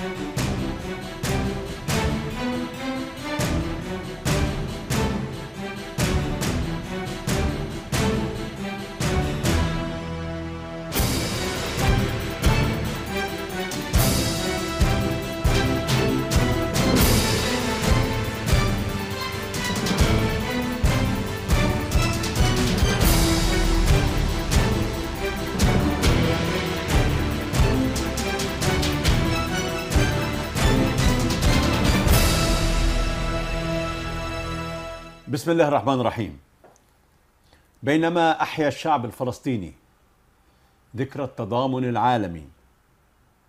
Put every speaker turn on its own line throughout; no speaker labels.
Thank you. بسم الله الرحمن الرحيم بينما أحيا الشعب الفلسطيني ذكرى التضامن العالمي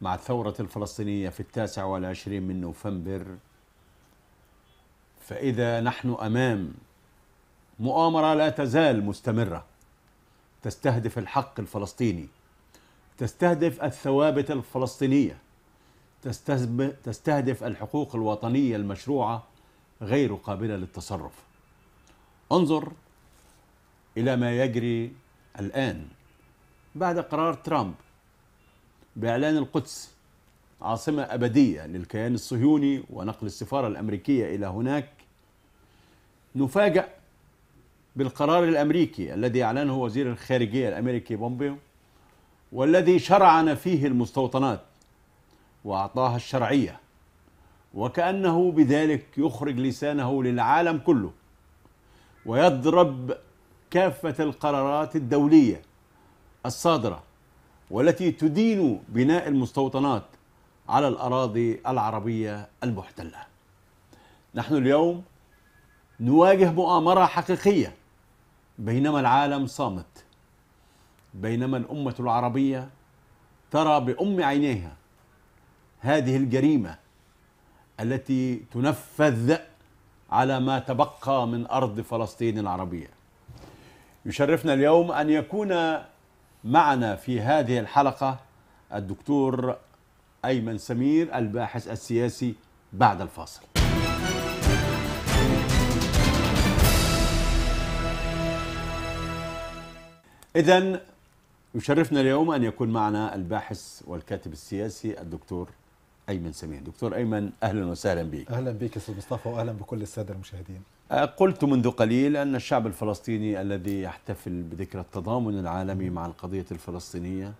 مع الثورة الفلسطينية في التاسع والعشرين من نوفمبر فإذا نحن أمام مؤامرة لا تزال مستمرة تستهدف الحق الفلسطيني تستهدف الثوابت الفلسطينية تستهدف الحقوق الوطنية المشروعة غير قابلة للتصرف انظر إلى ما يجري الآن بعد قرار ترامب بإعلان القدس عاصمة أبدية للكيان الصهيوني ونقل السفارة الأمريكية إلى هناك نفاجأ بالقرار الأمريكي الذي أعلنه وزير الخارجية الأمريكي بومبيو والذي شرعن فيه المستوطنات وأعطاها الشرعية وكأنه بذلك يخرج لسانه للعالم كله ويضرب كافة القرارات الدولية الصادرة والتي تدين بناء المستوطنات على الأراضي العربية المحتلة نحن اليوم نواجه مؤامرة حقيقية بينما العالم صامت بينما الأمة العربية ترى بأم عينيها هذه الجريمة التي تنفذ على ما تبقى من أرض فلسطين العربية يشرفنا اليوم أن يكون معنا في هذه الحلقة الدكتور أيمن سمير الباحث السياسي بعد الفاصل إذا يشرفنا اليوم أن يكون معنا الباحث والكاتب السياسي الدكتور أيمن سمير دكتور أيمن أهلا وسهلا
بك أهلا بك أستاذ مصطفى وأهلا بكل السادة المشاهدين
آه، قلت منذ قليل أن الشعب الفلسطيني الذي يحتفل بذكرى التضامن العالمي مع القضية الفلسطينية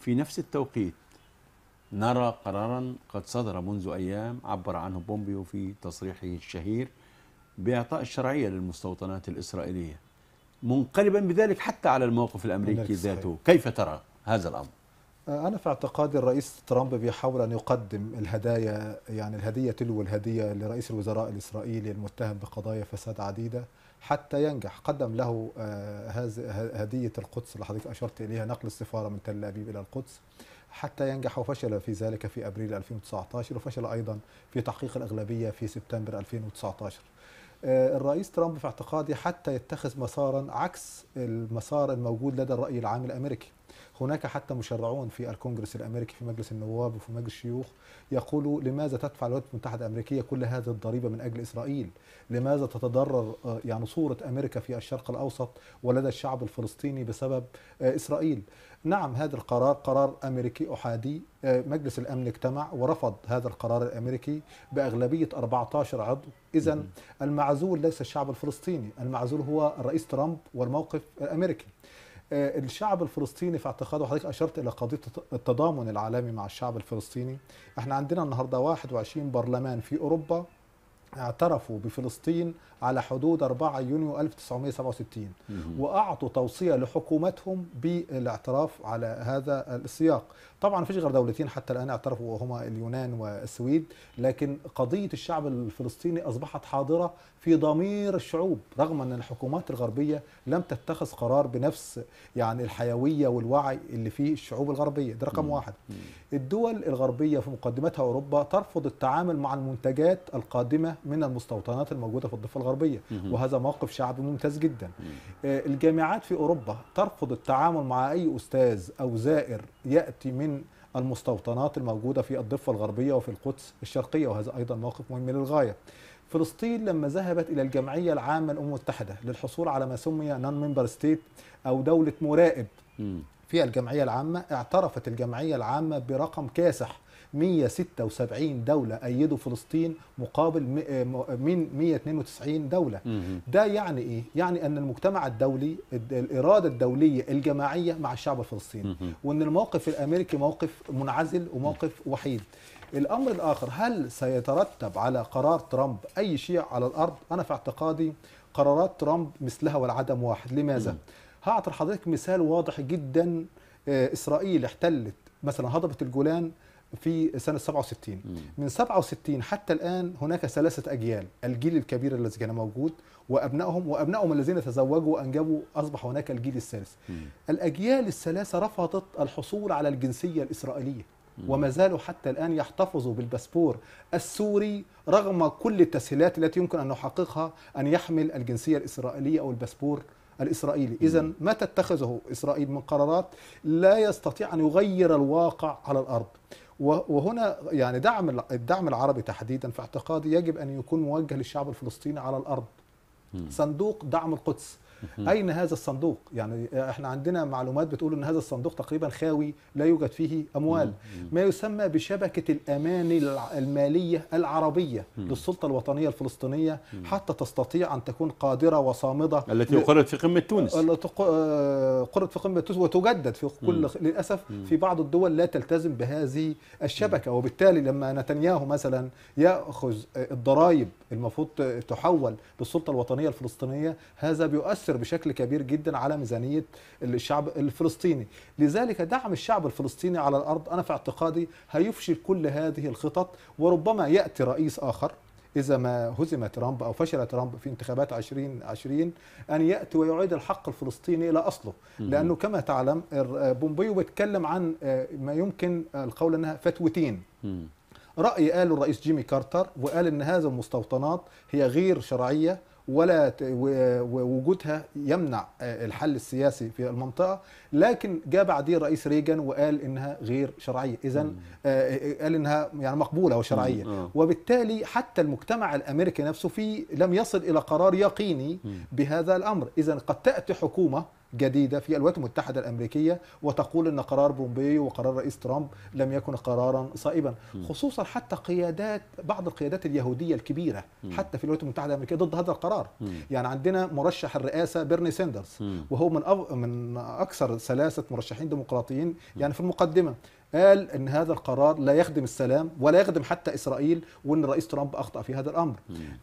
في نفس التوقيت نرى قرارا قد صدر منذ أيام عبر عنه بومبيو في تصريحه الشهير بإعطاء الشرعية للمستوطنات الإسرائيلية منقلبا بذلك حتى على الموقف الأمريكي ذاته كيف ترى هذا الأمر
آه، أنا في اعتقادي الرئيس ترامب بيحاول أن يقدم الهدايا يعني الهدية تلو الهدية لرئيس الوزراء الإسرائيلي المتهم بقضايا فساد عديدة حتى ينجح قدم له آه، هدية القدس اللي حضرتك أشرت إليها نقل السفارة من تل أبيب إلى القدس حتى ينجح وفشل في ذلك في أبريل 2019 وفشل أيضا في تحقيق الأغلبية في سبتمبر 2019 آه، الرئيس ترامب في اعتقادي حتى يتخذ مسارا عكس المسار الموجود لدى الرأي العام الأمريكي هناك حتى مشرعون في الكونغرس الامريكي في مجلس النواب وفي مجلس الشيوخ يقولوا لماذا تدفع الولايات المتحده الامريكيه كل هذه الضريبه من اجل اسرائيل؟ لماذا تتضرر آه، يعني صوره امريكا في الشرق الاوسط ولدى الشعب الفلسطيني بسبب آه، اسرائيل؟ نعم هذا القرار قرار امريكي احادي آه، مجلس الامن اجتمع ورفض هذا القرار الامريكي باغلبيه 14 عضو اذا المعزول ليس الشعب الفلسطيني المعزول هو الرئيس ترامب والموقف الامريكي آه، الشعب الفلسطيني في اعتقاده حضرتك اشرت الى قضيه التضامن العالمي مع الشعب الفلسطيني احنا عندنا النهارده 21 برلمان في اوروبا اعترفوا بفلسطين على حدود 4 يونيو 1967 واعطوا توصيه لحكومتهم بالاعتراف على هذا السياق طبعا فيش غير دولتين حتى الان اعترفوا وهما اليونان والسويد لكن قضيه الشعب الفلسطيني اصبحت حاضره في ضمير الشعوب رغم ان الحكومات الغربيه لم تتخذ قرار بنفس يعني الحيويه والوعي اللي فيه الشعوب الغربيه ده رقم واحد الدول الغربيه في مقدمتها اوروبا ترفض التعامل مع المنتجات القادمه من المستوطنات الموجودة في الضفة الغربية وهذا موقف شعبي ممتاز جدا آه، الجامعات في أوروبا ترفض التعامل مع أي أستاذ أو زائر يأتي من المستوطنات الموجودة في الضفة الغربية وفي القدس الشرقية وهذا أيضا موقف مهم للغاية فلسطين لما ذهبت إلى الجمعية العامة للأمم المتحدة للحصول على ما سمي نون ممبر ستيت أو دولة مرائب في الجمعية العامة اعترفت الجمعية العامة برقم كاسح 176 دولة أيدوا فلسطين مقابل من آه، آه، 192 دولة ده يعني إيه؟ يعني أن المجتمع الدولي الإرادة الدولية الجماعية مع الشعب الفلسطيني وأن الموقف الأمريكي موقف منعزل وموقف وحيد الأمر الآخر هل سيترتب على قرار ترامب أي شيء على الأرض؟ أنا في اعتقادي قرارات ترامب مثلها والعدم واحد لماذا؟ هعطي لحضرتك مثال واضح جدا آه، إسرائيل احتلت مثلا هضبة الجولان في سنه 67 من 67 حتى الان هناك ثلاثه اجيال الجيل الكبير الذي كان موجود وابنائهم وابنائهم الذين تزوجوا وانجبوا اصبح هناك الجيل الثالث الاجيال الثلاثه رفضت الحصول على الجنسيه الاسرائيليه وما زالوا حتى الآن يحتفظوا بالباسبور السوري رغم كل التسهيلات التي يمكن أن نحققها أن يحمل الجنسية الإسرائيلية أو الباسبور الإسرائيلي إذا ما تتخذه إسرائيل من قرارات لا يستطيع أن يغير الواقع على الأرض وهنا يعني دعم الدعم العربي تحديدا في اعتقادي يجب ان يكون موجه للشعب الفلسطيني على الارض صندوق دعم القدس اين هذا الصندوق يعني احنا عندنا معلومات بتقول ان هذا الصندوق تقريبا خاوي لا يوجد فيه اموال ما يسمى بشبكه الامان الماليه العربيه للسلطه الوطنيه الفلسطينيه حتى تستطيع ان تكون قادره وصامده التي اقرت في قمه تونس آه، آه، اقرت في قمه تونس وتجدد في كل للاسف في بعض الدول لا تلتزم بهذه الشبكه وبالتالي لما نتنياهو مثلا ياخذ آه، الضرائب المفروض تحول للسلطه الوطنيه الفلسطينيه هذا بيؤثر يؤثر بشكل كبير جدا على ميزانيه الشعب الفلسطيني لذلك دعم الشعب الفلسطيني على الارض انا في اعتقادي هيفشل كل هذه الخطط وربما ياتي رئيس اخر إذا ما هزم ترامب أو فشل ترامب في انتخابات 2020 أن يأتي ويعيد الحق الفلسطيني إلى أصله لأنه كما تعلم بومبيو بيتكلم عن آه، ما يمكن آه، القول أنها فتوتين رأي قاله الرئيس جيمي كارتر وقال أن هذه المستوطنات هي غير شرعية ولا ووجودها يمنع آه، الحل السياسي في المنطقه لكن جاء بعديه الرئيس ريجن وقال انها غير شرعيه اذا آه، آه، قال انها يعني مقبوله وشرعيه وبالتالي حتى المجتمع الامريكي نفسه في لم يصل الى قرار يقيني بهذا الامر اذا قد تاتي حكومه جديدة في الولايات المتحدة الأمريكية وتقول أن قرار بومبي وقرار رئيس ترامب لم يكن قرارا صائبا خصوصا حتى قيادات بعض القيادات اليهودية الكبيرة حتى في الولايات المتحدة الأمريكية ضد هذا القرار يعني عندنا مرشح الرئاسة بيرني ساندرز وهو من أكثر ثلاثة مرشحين ديمقراطيين يعني في المقدمة قال ان هذا القرار لا يخدم السلام ولا يخدم حتى اسرائيل وان الرئيس ترامب اخطا في هذا الامر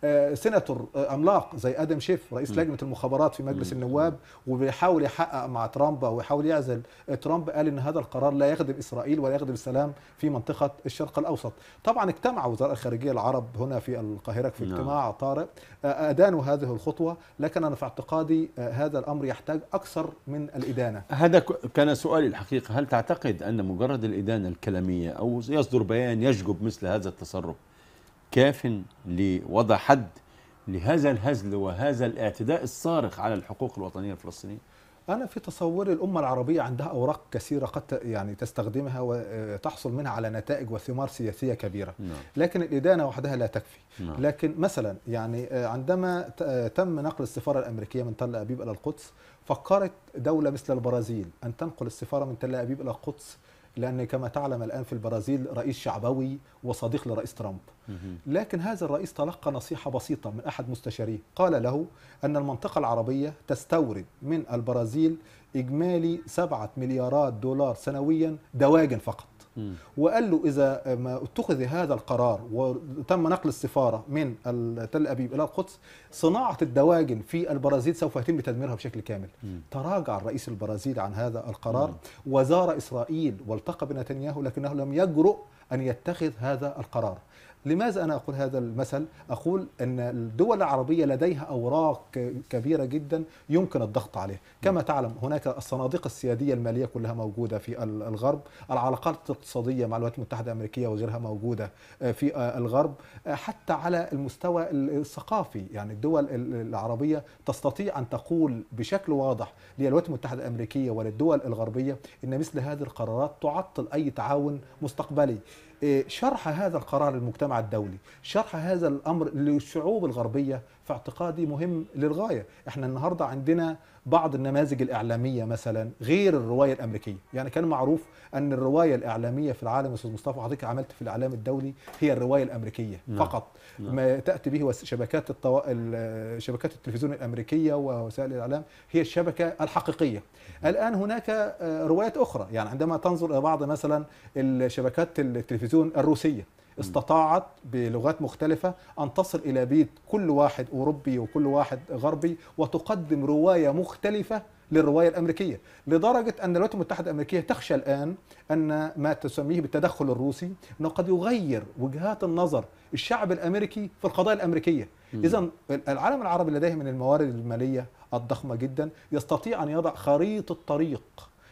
آه سيناتور عملاق آه، زي ادم شيف رئيس مم. لجنه المخابرات في مجلس مم. النواب وبيحاول يحقق مع ترامب ويحاول يعزل آه، ترامب قال ان هذا القرار لا يخدم اسرائيل ولا يخدم السلام في منطقه الشرق الاوسط طبعا اجتمع وزراء الخارجيه العرب هنا في القاهره في نعم. اجتماع طارئ آه، ادانوا هذه الخطوه لكن انا في اعتقادي هذا الامر يحتاج اكثر من الادانه
هذا كان سؤالي الحقيقه هل تعتقد ان مجرد الإدانة الكلامية أو يصدر بيان يشجب مثل هذا التصرف كاف لوضع حد لهذا الهزل وهذا الاعتداء الصارخ على الحقوق الوطنية الفلسطينية
أنا في تصوري الأمة العربية عندها أوراق كثيرة قد يعني تستخدمها وتحصل منها على نتائج وثمار سياسية كبيرة نعم. لكن الإدانة وحدها لا تكفي نعم. لكن مثلا يعني عندما تم نقل السفارة الأمريكية من تل أبيب إلى القدس فكرت دولة مثل البرازيل أن تنقل السفارة من تل أبيب إلى القدس لأن كما تعلم الآن في البرازيل رئيس شعبوي وصديق لرئيس ترامب لكن هذا الرئيس تلقى نصيحة بسيطة من أحد مستشاريه قال له أن المنطقة العربية تستورد من البرازيل إجمالي 7 مليارات دولار سنويا دواجن فقط وقال له إذا ما اتخذ هذا القرار وتم نقل السفارة من تل أبيب إلى القدس صناعة الدواجن في البرازيل سوف يتم تدميرها بشكل كامل تراجع الرئيس البرازيلي عن هذا القرار وزار إسرائيل والتقى بنتنياهو لكنه لم يجرؤ أن يتخذ هذا القرار لماذا أنا أقول هذا المثل؟ أقول أن الدول العربية لديها أوراق كبيرة جدا يمكن الضغط عليها كما تعلم هناك الصناديق السيادية المالية كلها موجودة في الغرب العلاقات الاقتصادية مع الولايات المتحدة الأمريكية وغيرها موجودة آه، في آه، الغرب آه، حتى على المستوى الثقافي يعني الدول العربية تستطيع أن تقول بشكل واضح للولايات المتحدة الأمريكية وللدول الغربية أن مثل هذه القرارات تعطل أي تعاون مستقبلي إيه، شرح هذا القرار للمجتمع الدولي شرح هذا الأمر للشعوب الغربية في اعتقادي مهم للغايه احنا النهارده عندنا بعض النماذج الاعلاميه مثلا غير الروايه الامريكيه يعني كان معروف ان الروايه الاعلاميه في العالم استاذ مصطفى حضرتك عملت في الاعلام الدولي هي الروايه الامريكيه لا. نعم. فقط لا. نعم. ما تاتي به شبكات الطو... شبكات التلفزيون الامريكيه ووسائل الاعلام هي الشبكه الحقيقيه نعم. الان هناك آه، روايات اخرى يعني عندما تنظر الى بعض مثلا الشبكات التلفزيون الروسيه استطاعت بلغات مختلفة أن تصل إلى بيت كل واحد أوروبي وكل واحد غربي وتقدم رواية مختلفة للرواية الأمريكية لدرجة أن الولايات المتحدة الأمريكية تخشى الآن أن ما تسميه بالتدخل الروسي أنه قد يغير وجهات النظر الشعب الأمريكي في القضايا الأمريكية إذا العالم العربي لديه من الموارد المالية الضخمة جدا يستطيع أن يضع خريطة طريق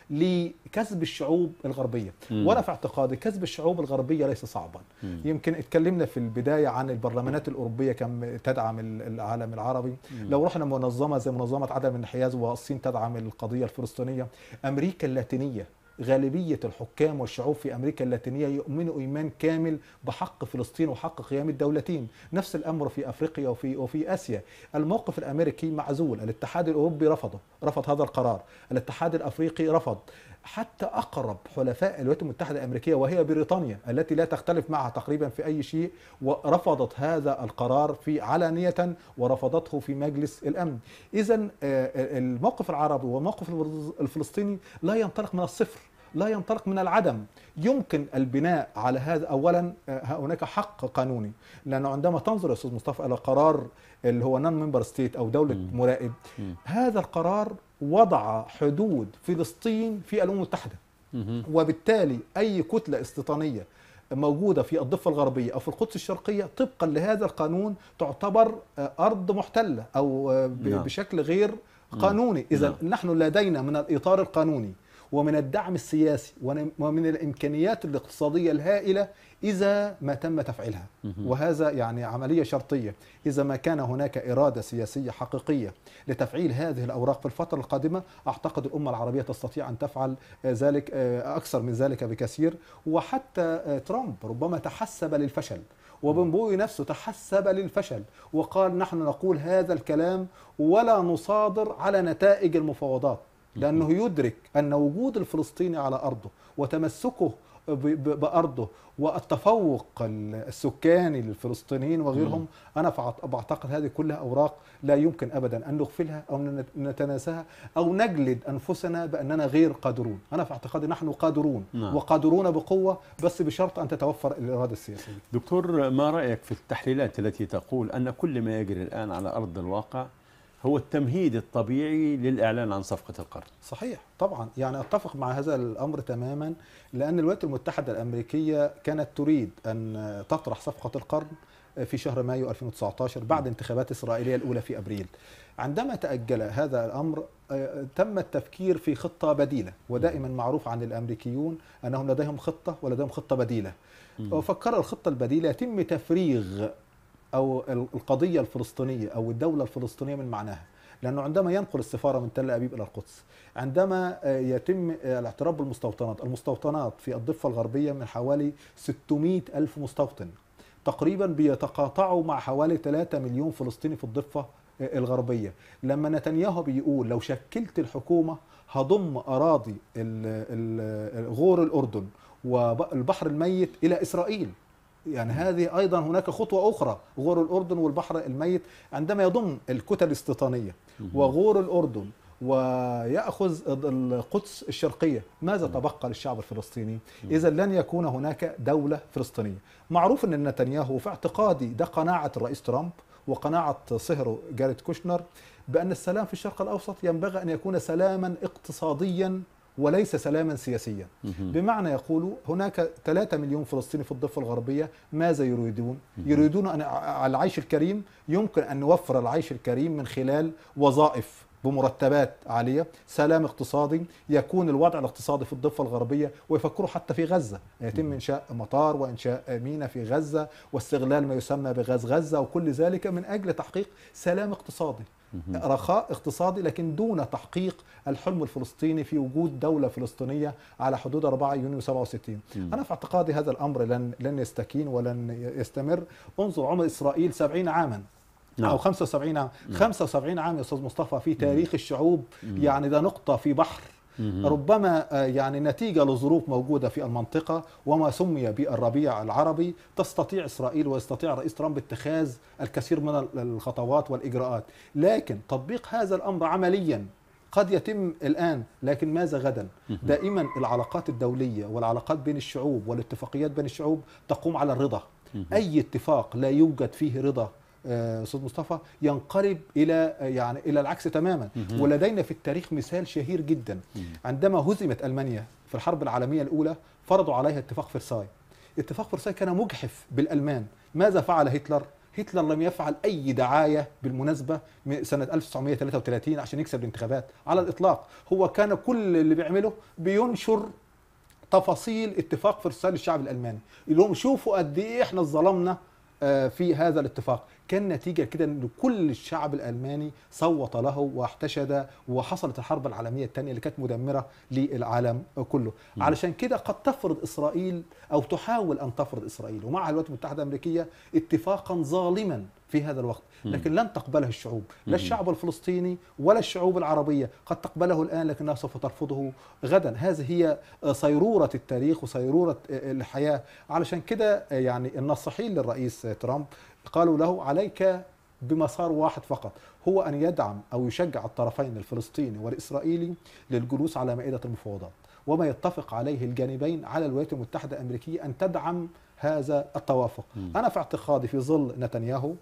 لكسب الشعوب الغربيه مم. وانا في اعتقادي كسب الشعوب الغربيه ليس صعبا مم. يمكن اتكلمنا في البدايه عن البرلمانات الاوروبيه كم تدعم العالم العربي مم. لو رحنا منظمه زي منظمه عدم الانحياز والصين تدعم القضيه الفلسطينيه امريكا اللاتينيه غالبية الحكام والشعوب في أمريكا اللاتينية يؤمنوا إيمان كامل بحق فلسطين وحق قيام الدولتين نفس الأمر في أفريقيا وفي, وفي آسيا الموقف الأمريكي معزول الاتحاد الأوروبي رفضه رفض هذا القرار الاتحاد الأفريقي رفض حتى أقرب حلفاء الولايات المتحدة الأمريكية وهي بريطانيا التي لا تختلف معها تقريبا في أي شيء ورفضت هذا القرار في علانية ورفضته في مجلس الأمن إذا آه، آه، الموقف العربي والموقف الفلسطيني لا ينطلق من الصفر لا ينطلق من العدم يمكن البناء على هذا اولا آه، هناك حق قانوني لانه عندما تنظر يا استاذ مصطفى الى قرار اللي هو نان ممبر ستيت او دوله مراقب هذا القرار وضع حدود فلسطين في الامم المتحده وبالتالي اي كتله استيطانيه موجوده في الضفه الغربيه او في القدس الشرقيه طبقا لهذا القانون تعتبر آه، ارض محتله او آه، نعم. بشكل غير قانوني نعم. اذا نعم. نحن لدينا من الاطار القانوني ومن الدعم السياسي ومن الامكانيات الاقتصاديه الهائله اذا ما تم تفعيلها وهذا يعني عمليه شرطيه اذا ما كان هناك اراده سياسيه حقيقيه لتفعيل هذه الاوراق في الفتره القادمه اعتقد الامه العربيه تستطيع ان تفعل آه، ذلك آه، اكثر من ذلك بكثير وحتى آه، ترامب ربما تحسب للفشل وبنبوي نفسه تحسب للفشل وقال نحن نقول هذا الكلام ولا نصادر على نتائج المفاوضات لأنه يدرك أن وجود الفلسطيني على أرضه وتمسكه بأرضه والتفوق السكاني للفلسطينيين وغيرهم أنا بعتقد هذه كلها أوراق لا يمكن أبدا أن نغفلها أو نتناساها أو نجلد أنفسنا بأننا غير قادرون أنا في اعتقادي نحن قادرون نعم. وقادرون بقوة بس بشرط أن تتوفر الإرادة السياسية
دكتور ما رأيك في التحليلات التي تقول أن كل ما يجري الآن على أرض الواقع هو التمهيد الطبيعي للإعلان عن صفقة القرن
صحيح طبعا يعني أتفق مع هذا الأمر تماما لأن الولايات المتحدة الأمريكية كانت تريد أن تطرح صفقة القرن في شهر مايو 2019 بعد انتخابات إسرائيلية الأولى في أبريل عندما تأجل هذا الأمر آه، تم التفكير في خطة بديلة ودائما معروف عن الأمريكيون أنهم لديهم خطة ولديهم خطة بديلة وفكر الخطة البديلة يتم تفريغ او القضيه الفلسطينيه او الدوله الفلسطينيه من معناها لانه عندما ينقل السفاره من تل ابيب الى القدس عندما آه، يتم آه، الاعتراف بالمستوطنات المستوطنات في الضفه الغربيه من حوالي 600 الف مستوطن تقريبا بيتقاطعوا مع حوالي 3 مليون فلسطيني في الضفه آه، الغربيه لما نتنياهو بيقول لو شكلت الحكومه هضم اراضي غور الاردن والبحر الميت الى اسرائيل يعني هذه أيضا هناك خطوة أخرى غور الأردن والبحر الميت عندما يضم الكتل الاستيطانية وغور الأردن ويأخذ القدس الشرقية ماذا تبقى للشعب الفلسطيني؟ إذا لن يكون هناك دولة فلسطينية معروف أن نتنياهو في اعتقادي ده قناعة الرئيس ترامب وقناعة صهره جاريت كوشنر بأن السلام في الشرق الأوسط ينبغي أن يكون سلاما اقتصاديا وليس سلاما سياسيا
بمعنى
يقول هناك 3 مليون فلسطيني في الضفة الغربية ماذا يريدون يريدون أن العيش الكريم يمكن أن نوفر العيش الكريم من خلال وظائف بمرتبات عالية سلام اقتصادي يكون الوضع الاقتصادي في الضفة الغربية ويفكروا حتى في غزة يتم إنشاء مطار وإنشاء مينا في غزة واستغلال ما يسمى بغاز غزة وكل ذلك من أجل تحقيق سلام اقتصادي رخاء اقتصادي لكن دون تحقيق الحلم الفلسطيني في وجود دولة فلسطينية على حدود 4 يونيو 67 أنا في اعتقادي هذا الأمر لن لن يستكين ولن يستمر انظر عمر إسرائيل 70 عاما نعم. او 75 عام نعم. 75 عام يا استاذ مصطفى في تاريخ الشعوب يعني ده نقطه في بحر ربما آه، يعني نتيجة لظروف موجودة في المنطقة وما سمي بالربيع العربي تستطيع إسرائيل ويستطيع الرئيس ترامب اتخاذ الكثير من الخطوات والإجراءات لكن تطبيق هذا الأمر عمليا قد يتم الآن لكن ماذا غدا دائما العلاقات الدولية والعلاقات بين الشعوب والاتفاقيات بين الشعوب تقوم على الرضا أي اتفاق لا يوجد فيه رضا آه، استاذ مصطفى ينقلب الى آه، يعني الى العكس تماما ولدينا في التاريخ مثال شهير جدا عندما هزمت المانيا في الحرب العالميه الاولى فرضوا عليها اتفاق فرساي اتفاق فرساي كان مجحف بالالمان ماذا فعل هتلر هتلر لم يفعل اي دعايه بالمناسبه سنه 1933 عشان يكسب الانتخابات على الاطلاق هو كان كل اللي بيعمله بينشر تفاصيل اتفاق فرساي للشعب الالماني اللي هم شوفوا قد ايه احنا ظلمنا آه، في هذا الاتفاق كان نتيجه كده ان كل الشعب الالماني صوت له واحتشد وحصلت الحرب العالميه الثانيه اللي كانت مدمره للعالم كله م. علشان كده قد تفرض اسرائيل او تحاول ان تفرض اسرائيل ومع الولايات المتحده الامريكيه اتفاقا ظالما في هذا الوقت لكن لن تقبله الشعوب لا الشعب الفلسطيني ولا الشعوب العربية قد تقبله الآن لكنها سوف ترفضه غدا هذه هي صيرورة التاريخ وصيرورة الحياة علشان كده يعني النصحين للرئيس ترامب قالوا له عليك بمسار واحد فقط هو أن يدعم أو يشجع الطرفين الفلسطيني والإسرائيلي للجلوس على مائدة المفاوضات وما يتفق عليه الجانبين على الولايات المتحدة الأمريكية أن تدعم هذا التوافق م. أنا في اعتقادي في ظل نتنياهو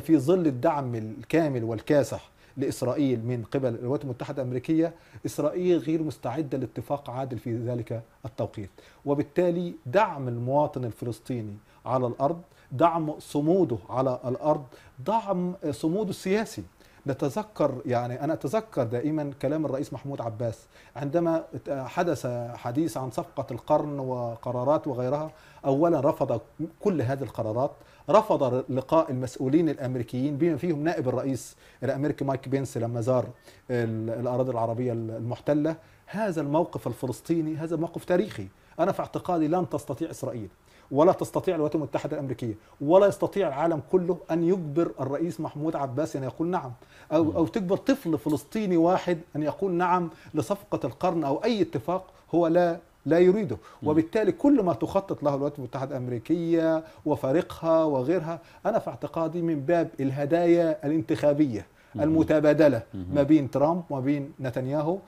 في ظل الدعم الكامل والكاسح لإسرائيل من قبل الولايات المتحدة الأمريكية إسرائيل غير مستعدة لاتفاق عادل في ذلك التوقيت وبالتالي دعم المواطن الفلسطيني على الأرض دعم صموده على الارض دعم صموده السياسي نتذكر يعني انا اتذكر دائما كلام الرئيس محمود عباس عندما حدث حديث عن صفقه القرن وقرارات وغيرها اولا رفض كل هذه القرارات رفض لقاء المسؤولين الامريكيين بما فيهم نائب الرئيس الامريكي مايك بينس لما زار الاراضي العربيه المحتله هذا الموقف الفلسطيني هذا موقف تاريخي انا في اعتقادي لن تستطيع اسرائيل ولا تستطيع الولايات المتحدة الأمريكية ولا يستطيع العالم كله أن يجبر الرئيس محمود عباس أن يقول نعم أو, أو تجبر طفل فلسطيني واحد أن يقول نعم لصفقة القرن أو أي اتفاق هو لا لا يريده وبالتالي كل ما تخطط له الولايات المتحدة الأمريكية وفريقها وغيرها أنا في اعتقادي من باب الهدايا الانتخابية المتبادلة ما بين ترامب وما بين نتنياهو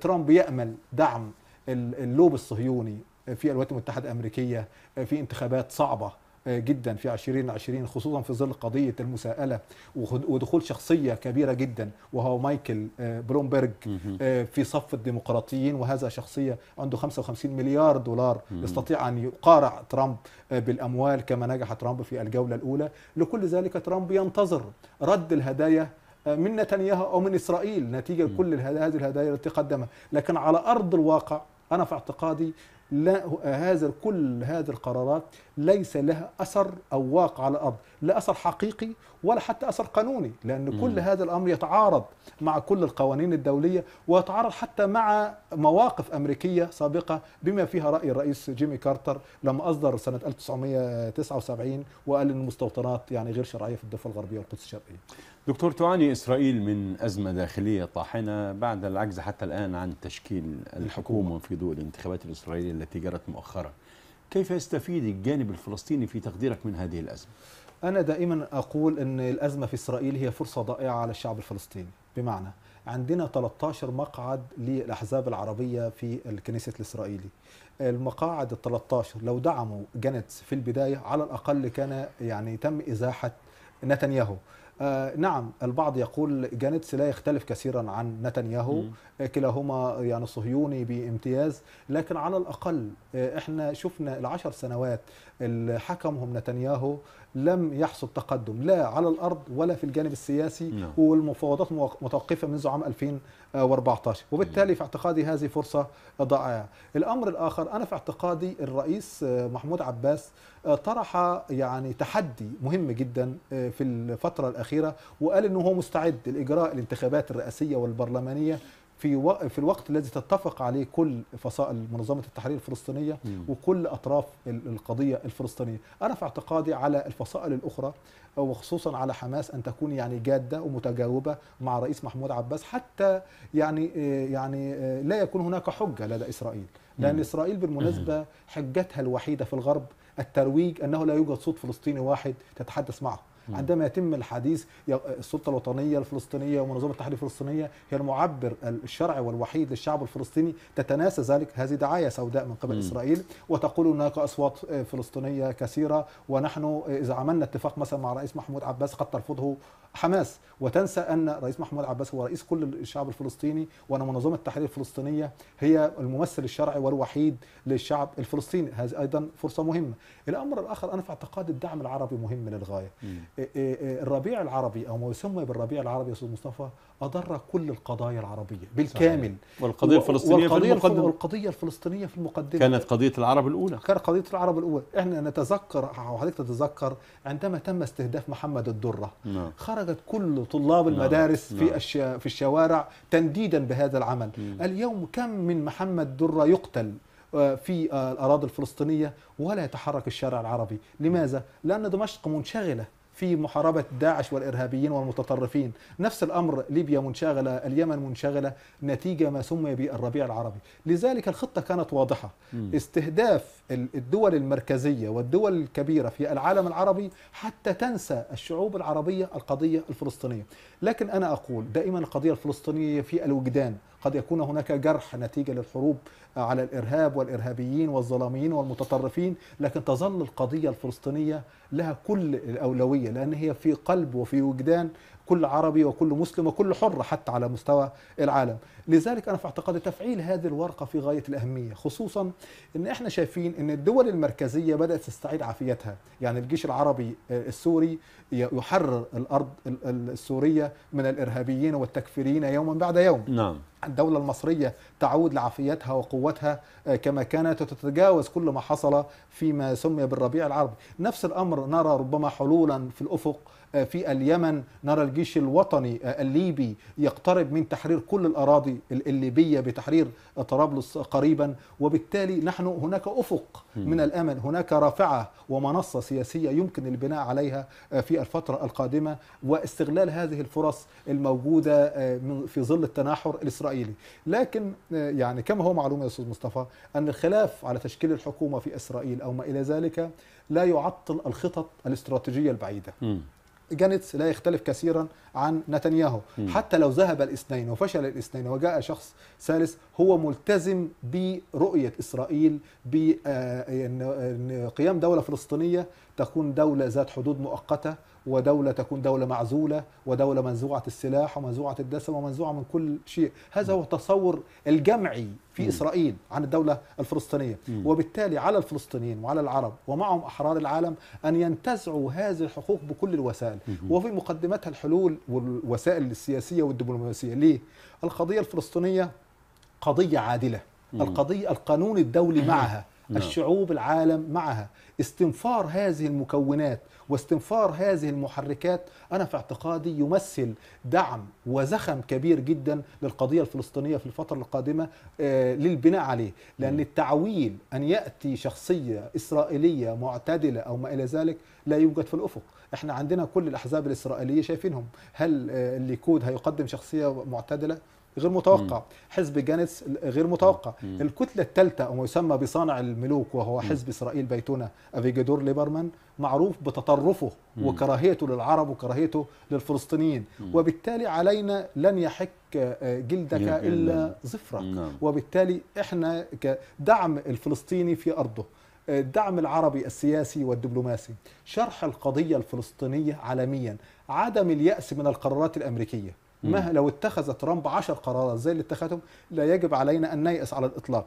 ترامب يأمل دعم اللوب الصهيوني في الولايات المتحده الامريكيه في انتخابات صعبه آه، جدا في 2020 خصوصا في ظل قضيه المساءله ودخول شخصيه كبيره جدا وهو مايكل آه، بلومبرج آه، في صف الديمقراطيين وهذا شخصيه عنده 55 مليار دولار يستطيع ان يقارع ترامب بالاموال كما نجح ترامب في الجوله الاولى لكل ذلك ترامب ينتظر رد الهدايا من نتنياهو او من اسرائيل نتيجه كل هذه الهدايا التي قدمها لكن على ارض الواقع انا في اعتقادي لا هذا كل هذه القرارات ليس لها اثر او واقع على الارض، لا اثر حقيقي ولا حتى اثر قانوني، لان كل هذا الامر يتعارض مع كل القوانين الدوليه ويتعارض حتى مع مواقف امريكيه سابقه بما فيها راي الرئيس جيمي كارتر لما اصدر سنه 1979 وقال ان المستوطنات يعني غير شرعيه في الضفه الغربيه والقدس الشرقيه.
دكتور تعاني اسرائيل من ازمه داخليه طاحنه بعد العجز حتى الان عن تشكيل الحكومه في ضوء الانتخابات الاسرائيليه التي جرت مؤخرا كيف يستفيد الجانب الفلسطيني في تقديرك من هذه الأزمة؟
أنا دائما أقول أن الأزمة في إسرائيل هي فرصة ضائعة على الشعب الفلسطيني بمعنى عندنا 13 مقعد للأحزاب العربية في الكنيسة الإسرائيلي المقاعد ال 13 لو دعموا جنتس في البداية على الأقل كان يعني تم إزاحة نتنياهو آه، نعم البعض يقول جانيتس لا يختلف كثيرا عن نتنياهو كلاهما يعني صهيوني بامتياز لكن على الأقل آه، احنا شفنا العشر سنوات اللي حكمهم نتنياهو لم يحصل تقدم لا على الارض ولا في الجانب السياسي نعم. والمفاوضات متوقفه منذ عام 2014 وبالتالي في اعتقادي هذه فرصه ضائعه الامر الاخر انا في اعتقادي الرئيس آه، محمود عباس آه، طرح يعني تحدي مهم جدا آه، في الفتره الاخيره وقال انه هو مستعد لاجراء الانتخابات الرئاسيه والبرلمانيه في في الوقت الذي تتفق عليه كل فصائل منظمه التحرير الفلسطينيه وكل اطراف القضيه الفلسطينيه، انا في اعتقادي على الفصائل الاخرى وخصوصا على حماس ان تكون يعني جاده ومتجاوبه مع الرئيس محمود عباس حتى يعني آه، يعني آه، لا يكون هناك حجه لدى اسرائيل، لان اسرائيل بالمناسبه حجتها الوحيده في الغرب الترويج انه لا يوجد صوت فلسطيني واحد تتحدث معه. عندما يتم الحديث السلطه الوطنيه الفلسطينيه ومنظمه التحرير الفلسطينيه هي المعبر الشرعي والوحيد للشعب الفلسطيني تتناسى ذلك هذه دعايه سوداء من قبل م. اسرائيل وتقول هناك اصوات فلسطينيه كثيره ونحن اذا عملنا اتفاق مثلا مع الرئيس محمود عباس قد ترفضه حماس وتنسى ان رئيس محمود عباس هو رئيس كل الشعب الفلسطيني وان منظمه التحرير الفلسطينيه هي الممثل الشرعي والوحيد للشعب الفلسطيني هذه ايضا فرصه مهمه الامر الاخر انا في اعتقادي الدعم العربي مهم للغايه إيه، إيه، إيه، الربيع العربي او ما يسمى بالربيع العربي يا استاذ مصطفى اضر كل القضايا العربيه بالكامل صحيح. والقضيه الفلسطينيه والقضية في المقدمه والقضيه الفلسطينيه في المقدمه كانت
قضيه العرب الاولى
كانت قضيه العرب الاولى احنا نتذكر او حضرتك تتذكر عندما تم استهداف محمد الدره نعم. خرج خرجت كل طلاب نعم. المدارس نعم. في الش... في الشوارع تنديدا بهذا العمل مم. اليوم كم من محمد درة يقتل آه، في آه، الأراضي الفلسطينية ولا يتحرك الشارع العربي لماذا؟ لأن دمشق منشغلة في محاربة داعش والإرهابيين والمتطرفين نفس الأمر ليبيا منشغلة اليمن منشغلة نتيجة ما سمي بالربيع العربي لذلك الخطة كانت واضحة استهداف الدول المركزية والدول الكبيرة في العالم العربي حتى تنسى الشعوب العربية القضية الفلسطينية لكن أنا أقول دائما القضية الفلسطينية في الوجدان قد يكون هناك جرح نتيجة للحروب على الإرهاب والإرهابيين والظلاميين والمتطرفين لكن تظل القضية الفلسطينية لها كل الأولوية لأن هي في قلب وفي وجدان كل عربي وكل مسلم وكل حر حتى على مستوى العالم لذلك أنا في اعتقادي تفعيل هذه الورقة في غاية الأهمية خصوصا أن إحنا شايفين أن الدول المركزية بدأت تستعيد عافيتها يعني الجيش العربي آه، السوري يحرر الأرض السورية من الإرهابيين والتكفيريين يوما بعد يوم نعم. الدولة المصرية تعود لعافيتها وقوتها آه، كما كانت وتتجاوز كل ما حصل فيما سمي بالربيع العربي نفس الأمر نرى ربما حلولا في الأفق آه، في اليمن نرى الجيش الوطني آه، الليبي يقترب من تحرير كل الأراضي الليبية بتحرير طرابلس قريبا وبالتالي نحن هناك أفق من الأمل هناك رافعة ومنصة سياسية يمكن البناء عليها آه، في الفترة القادمة واستغلال هذه الفرص الموجودة في ظل التناحر الإسرائيلي لكن يعني كما هو معلوم يا أستاذ مصطفى أن الخلاف على تشكيل الحكومة في إسرائيل أو ما إلى ذلك لا يعطل الخطط الاستراتيجية البعيدة م. جانيتس لا يختلف كثيرا عن نتنياهو حتى لو ذهب الاثنين وفشل الاثنين وجاء شخص ثالث هو ملتزم برؤية إسرائيل بقيام آه، دولة فلسطينية تكون دولة ذات حدود مؤقتة ودولة تكون دولة معزولة ودولة منزوعة السلاح ومنزوعة الدسم ومنزوعة من كل شيء هذا هو التصور الجمعي في إسرائيل عن الدولة الفلسطينية وبالتالي على الفلسطينيين وعلى العرب ومعهم أحرار العالم أن ينتزعوا هذه الحقوق بكل الوسائل وفي مقدمتها الحلول والوسائل السياسية والدبلوماسية ليه؟ القضية الفلسطينية قضية عادلة القضية القانون الدولي معها نعم. الشعوب العالم معها استنفار هذه المكونات واستنفار هذه المحركات أنا في اعتقادي يمثل دعم وزخم كبير جدا للقضية الفلسطينية في الفترة القادمة آه، للبناء عليه لأن التعويل أن يأتي شخصية إسرائيلية معتدلة أو ما إلى ذلك لا يوجد في الأفق احنا عندنا كل الأحزاب الإسرائيلية شايفينهم هل آه، الليكود هيقدم شخصية معتدلة غير متوقع حزب جانس غير متوقع الكتلة الثالثة أو ما يسمى بصانع الملوك وهو حزب إسرائيل بيتونة أفيجادور ليبرمان معروف بتطرفه وكراهيته للعرب وكراهيته للفلسطينيين وبالتالي علينا لن يحك جلدك إلا ظفرك نعم. وبالتالي إحنا كدعم الفلسطيني في أرضه الدعم العربي السياسي والدبلوماسي شرح القضية الفلسطينية عالميا عدم اليأس من القرارات الأمريكية ما لو اتخذ ترامب 10 قرارات زي اللي اتخذهم لا يجب علينا ان نيأس على الاطلاق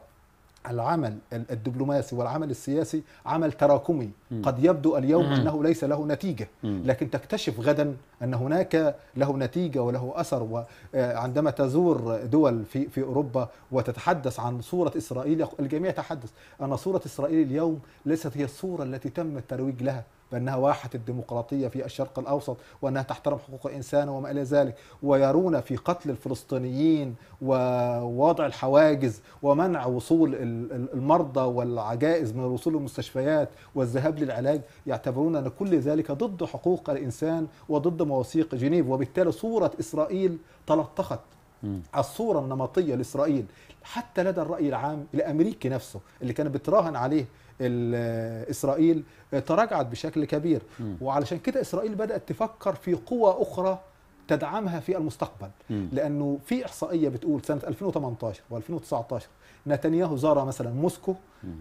العمل الدبلوماسي والعمل السياسي عمل تراكمي قد يبدو اليوم انه ليس له نتيجه لكن تكتشف غدا ان هناك له نتيجه وله اثر وعندما آه، تزور دول في في اوروبا وتتحدث عن صوره اسرائيل الجميع يتحدث ان صوره اسرائيل اليوم ليست هي الصوره التي تم الترويج لها بأنها واحة الديمقراطية في الشرق الأوسط وأنها تحترم حقوق الإنسان وما إلى ذلك ويرون في قتل الفلسطينيين ووضع الحواجز ومنع وصول المرضى والعجائز من الوصول للمستشفيات والذهاب للعلاج يعتبرون أن كل ذلك ضد حقوق الإنسان وضد مواثيق جنيف وبالتالي صورة إسرائيل تلطخت الصورة النمطية لإسرائيل حتى لدى الرأي العام الأمريكي نفسه اللي كان بتراهن عليه اسرائيل تراجعت بشكل كبير وعلشان كده اسرائيل بدات تفكر في قوى اخرى تدعمها في المستقبل م. لانه في احصائيه بتقول سنه 2018 و2019 نتنياهو زار مثلا موسكو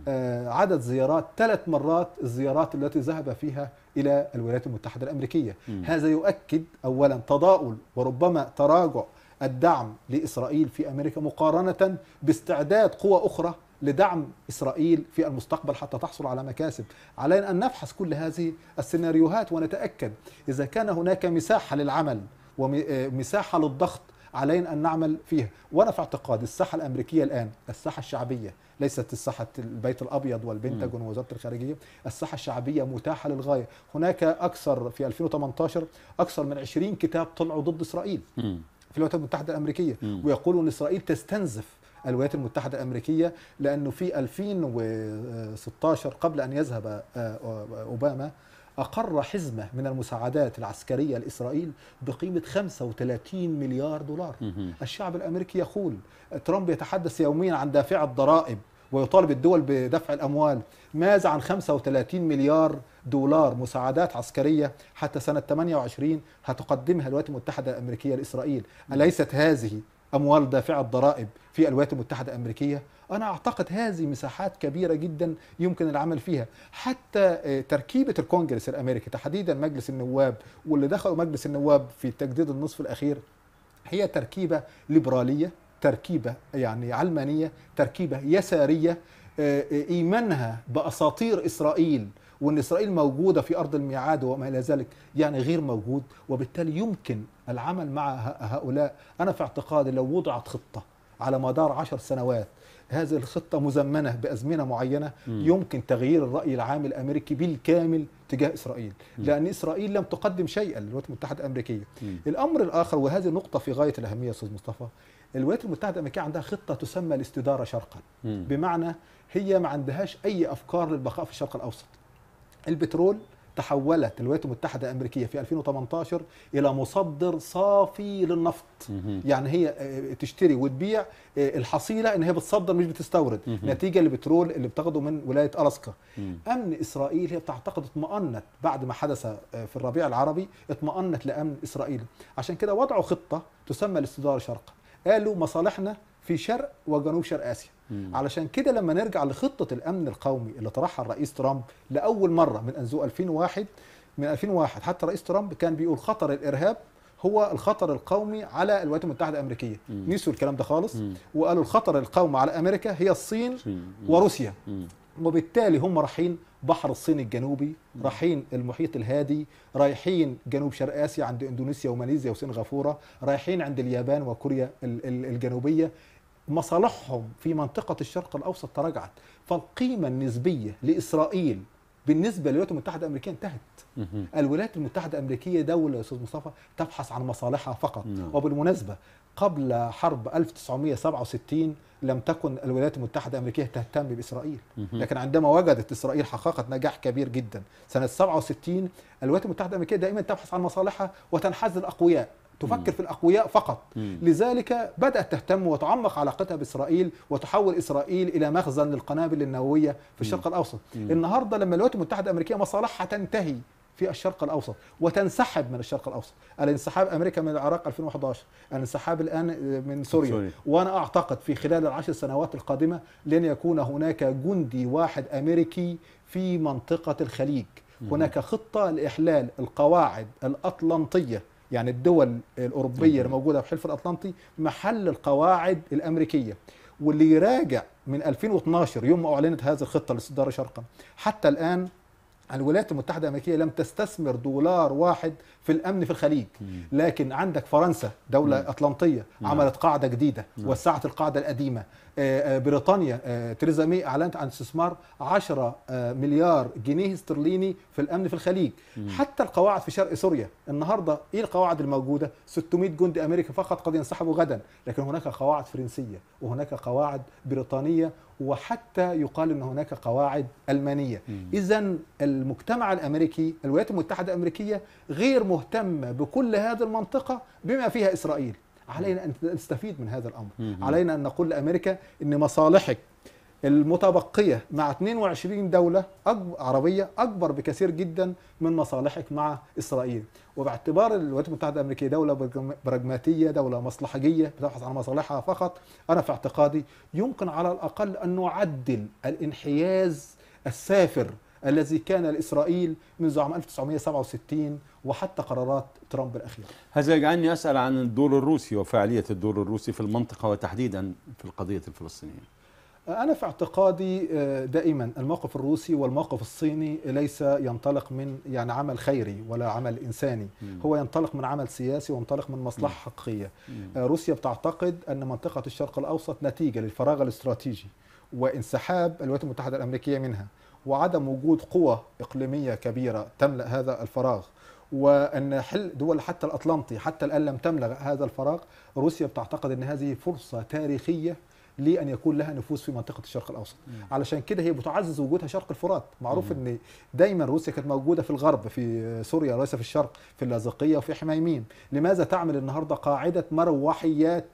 آه، عدد زيارات ثلاث مرات الزيارات التي ذهب فيها الى الولايات المتحده الامريكيه م. هذا يؤكد اولا تضاؤل وربما تراجع الدعم لاسرائيل في امريكا مقارنه باستعداد قوى اخرى لدعم إسرائيل في المستقبل حتى تحصل على مكاسب علينا أن نبحث كل هذه السيناريوهات ونتأكد إذا كان هناك مساحة للعمل ومساحة آه، للضغط علينا أن نعمل فيها وأنا في اعتقادي الساحة الأمريكية الآن الساحة الشعبية ليست الساحة البيت الأبيض والبنتاجون ووزارة الخارجية الساحة الشعبية متاحة للغاية هناك أكثر في 2018 أكثر من 20 كتاب طلعوا ضد إسرائيل في الولايات المتحدة الأمريكية ويقولوا أن إسرائيل تستنزف الولايات المتحدة الأمريكية لأنه في 2016 قبل أن يذهب آه، آه، أوباما أقر حزمة من المساعدات العسكرية لإسرائيل بقيمة 35 مليار دولار الشعب الأمريكي يقول ترامب يتحدث يوميا عن دافع الضرائب ويطالب الدول بدفع الأموال ماذا عن 35 مليار دولار مساعدات عسكرية حتى سنة 28 هتقدمها الولايات المتحدة الأمريكية لإسرائيل أليست هذه اموال دافعه الضرائب في الولايات المتحده الامريكيه انا اعتقد هذه مساحات كبيره جدا يمكن العمل فيها حتى آه، تركيبه الكونجرس الامريكي تحديدا مجلس النواب واللي دخلوا مجلس النواب في تجديد النصف الاخير هي تركيبه ليبراليه تركيبه يعني علمانيه تركيبه يساريه آه، آه، ايمانها باساطير اسرائيل وان اسرائيل موجوده في ارض الميعاد وما الى ذلك يعني غير موجود وبالتالي يمكن العمل مع هؤلاء انا في اعتقادي لو وضعت خطه على مدار عشر سنوات هذه الخطة مزمنة بأزمنة معينة م. يمكن تغيير الرأي العام الأمريكي بالكامل تجاه إسرائيل م. لأن إسرائيل لم تقدم شيئا للولايات المتحدة الأمريكية م. الأمر الآخر وهذه نقطة في غاية الأهمية أستاذ مصطفى الولايات المتحدة الأمريكية عندها خطة تسمى الاستدارة شرقا م. بمعنى هي ما عندهاش أي أفكار للبقاء في الشرق الأوسط البترول تحولت الولايات المتحدة الأمريكية في 2018 إلى مصدر صافي للنفط يعني هي آه، تشتري وتبيع آه، الحصيلة إن هي بتصدر مش بتستورد نتيجة للبترول اللي بتاخده من ولاية ألاسكا أمن إسرائيل هي بتعتقد اطمأنت بعد ما حدث آه، في الربيع العربي اطمأنت لأمن اسرائيل عشان كده وضعوا خطة تسمى الاستدارة شرقا قالوا مصالحنا في شرق وجنوب شرق اسيا مم. علشان كده لما نرجع لخطه الامن القومي اللي طرحها الرئيس ترامب لاول مره من انذو 2001 من 2001 حتى الرئيس ترامب كان بيقول خطر الارهاب هو الخطر القومي على الولايات المتحده الامريكيه مم. نسوا الكلام ده خالص مم. وقالوا الخطر القومي على امريكا هي الصين مم. وروسيا مم. وبالتالي هم رايحين بحر الصين الجنوبي رايحين المحيط الهادي رايحين جنوب شرق اسيا عند اندونيسيا وماليزيا وسنغافوره رايحين عند اليابان وكوريا الجنوبيه مصالحهم في منطقة الشرق الأوسط تراجعت فالقيمة النسبية لإسرائيل بالنسبة للولايات المتحدة الأمريكية انتهت الولايات المتحدة الأمريكية دولة يا أستاذ مصطفى تبحث عن مصالحها فقط نعم. وبالمناسبة قبل حرب 1967 لم تكن الولايات المتحدة الأمريكية تهتم بإسرائيل لكن عندما وجدت إسرائيل حققت نجاح كبير جدا سنة 67 الولايات المتحدة الأمريكية دائما تبحث عن مصالحها وتنحاز الأقوياء تفكر في الأقوياء فقط لذلك بدأت تهتم وتعمق علاقتها بإسرائيل وتحول إسرائيل إلى مخزن للقنابل النووية في الشرق الأوسط النهاردة لما الولايات المتحدة الأمريكية مصالحها تنتهي في الشرق الاوسط وتنسحب من الشرق الاوسط الانسحاب امريكا من العراق 2011 الانسحاب الان من سوريا وانا اعتقد في خلال العشر سنوات القادمه لن يكون هناك جندي واحد امريكي في منطقه الخليج هناك خطه لاحلال القواعد الاطلنطيه يعني الدول الأوروبية الموجودة في الحلف الأطلنطي محل القواعد الأمريكية واللي يراجع من 2012 يوم ما أعلنت هذه الخطة للصدارة شرقا حتى الآن الولايات المتحدة الأمريكية لم تستثمر دولار واحد في الأمن في الخليج لكن عندك فرنسا دولة أطلنطية عملت قاعدة جديدة وسعت القاعدة القديمة آه، آه، بريطانيا آه، تريزا مي أعلنت عن استثمار 10 مليار جنيه استرليني في الأمن في الخليج حتى القواعد في شرق سوريا النهاردة إيه القواعد الموجودة 600 جندي أمريكي فقط قد ينسحبوا غدا لكن هناك قواعد فرنسية وهناك قواعد بريطانية وحتى يقال ان هناك قواعد المانيه اذا المجتمع الامريكي الولايات المتحده الامريكيه غير مهتمه بكل هذه المنطقه بما فيها اسرائيل علينا ان نستفيد من هذا الامر علينا ان نقول لامريكا ان مصالحك المتبقية مع 22 دولة عربية أكبر بكثير جدا من مصالحك مع إسرائيل وباعتبار الولايات المتحدة الأمريكية دولة براجماتية دولة مصلحجية بتبحث عن مصالحها فقط أنا في اعتقادي يمكن على الأقل أن نعدل الانحياز السافر الذي كان لإسرائيل منذ عام 1967 وحتى قرارات ترامب الأخيرة
هذا يجعلني أسأل عن الدور الروسي وفعالية الدور الروسي في المنطقة وتحديدا في القضية الفلسطينية
أنا في اعتقادي آه، دائما الموقف الروسي والموقف الصيني ليس ينطلق من يعني عمل خيري ولا عمل إنساني مم. هو ينطلق من عمل سياسي وينطلق من مصلحة مم. حقيقية مم. آه، روسيا بتعتقد أن منطقة الشرق الأوسط نتيجة للفراغ الاستراتيجي وانسحاب الولايات المتحدة الأمريكية منها وعدم وجود قوى إقليمية كبيرة تملأ هذا الفراغ وان حل دول حتى الاطلنطي حتى الان لم تملأ هذا الفراغ روسيا بتعتقد ان هذه فرصه تاريخيه لأن يكون لها نفوذ في منطقة الشرق الأوسط علشان كده هي بتعزز وجودها شرق الفرات معروف أن دايما روسيا كانت موجودة في الغرب في سوريا وليس في الشرق في اللاذقية وفي حمايمين لماذا تعمل النهاردة قاعدة مروحيات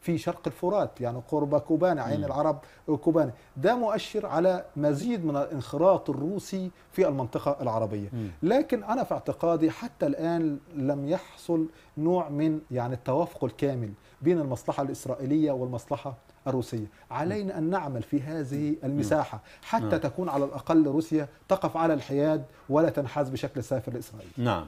في شرق الفرات يعني قرب كوبان عين العرب كوبان ده مؤشر على مزيد من الانخراط الروسي في المنطقة العربية مم. لكن أنا في اعتقادي حتى الآن لم يحصل نوع من يعني التوافق الكامل بين المصلحة الإسرائيلية والمصلحة الروسية علينا أن نعمل في هذه المساحة حتى نعم. تكون على الأقل روسيا تقف على الحياد ولا تنحاز بشكل سافر لإسرائيل
نعم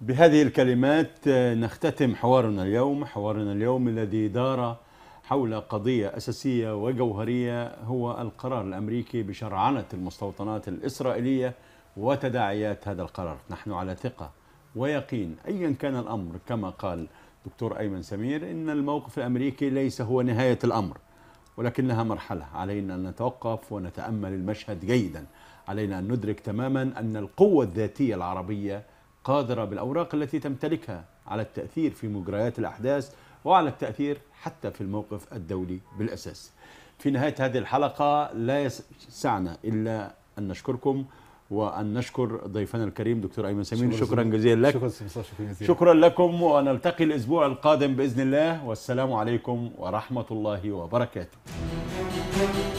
بهذه الكلمات آه، نختتم حوارنا اليوم حوارنا اليوم الذي دار حول قضية أساسية وجوهرية هو القرار الأمريكي بشرعنة المستوطنات الإسرائيلية وتداعيات هذا القرار نحن على ثقة ويقين أيا كان الأمر كما قال دكتور أيمن سمير أن الموقف الأمريكي ليس هو نهاية الأمر ولكنها مرحلة علينا أن نتوقف ونتأمل المشهد جيدا علينا أن ندرك تماما أن القوة الذاتية العربية قادرة بالأوراق التي تمتلكها على التأثير في مجريات الأحداث وعلى التأثير حتى في الموقف الدولي بالأساس في نهاية هذه الحلقة لا يسعنا إلا أن نشكركم وأن نشكر ضيفنا الكريم دكتور أيمن سمير شكرا, شكرا جزيلا لك شكرا, شكرا لكم ونلتقي الأسبوع القادم بإذن الله والسلام عليكم ورحمة الله وبركاته